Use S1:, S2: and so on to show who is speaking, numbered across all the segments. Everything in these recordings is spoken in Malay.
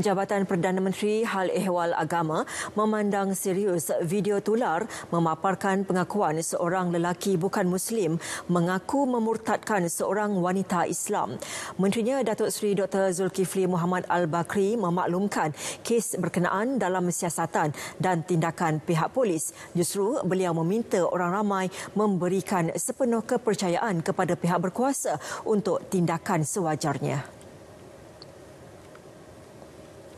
S1: Jabatan Perdana Menteri Hal Ehwal Agama memandang serius video tular memaparkan pengakuan seorang lelaki bukan Muslim mengaku memurtadkan seorang wanita Islam. Menterinya Datuk Seri Dr. Zulkifli Muhammad Al-Bakri memaklumkan kes berkenaan dalam siasatan dan tindakan pihak polis. Justru beliau meminta orang ramai memberikan sepenuh kepercayaan kepada pihak berkuasa untuk tindakan sewajarnya.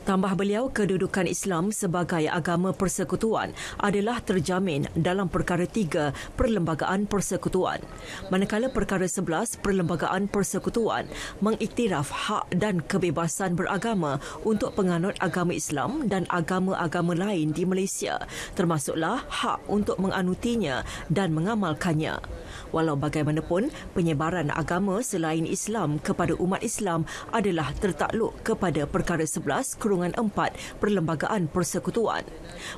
S1: Tambah beliau, kedudukan Islam sebagai agama persekutuan adalah terjamin dalam perkara 3 Perlembagaan Persekutuan. Manakala perkara 11 Perlembagaan Persekutuan mengiktiraf hak dan kebebasan beragama untuk penganut agama Islam dan agama-agama lain di Malaysia, termasuklah hak untuk menganutinya dan mengamalkannya. Walau bagaimanapun, penyebaran agama selain Islam kepada umat Islam adalah tertakluk kepada Perkara 11 Kurungan 4 Perlembagaan Persekutuan.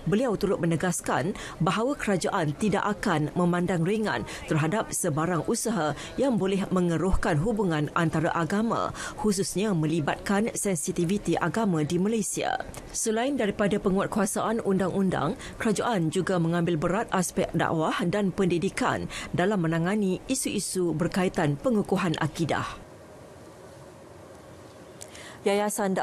S1: Beliau turut menegaskan bahawa kerajaan tidak akan memandang ringan terhadap sebarang usaha yang boleh mengeruhkan hubungan antara agama khususnya melibatkan sensitiviti agama di Malaysia. Selain daripada penguatkuasaan undang-undang, kerajaan juga mengambil berat aspek dakwah dan pendidikan dalam menangani menangani isu-isu berkaitan pengukuhan akidah. Yayasan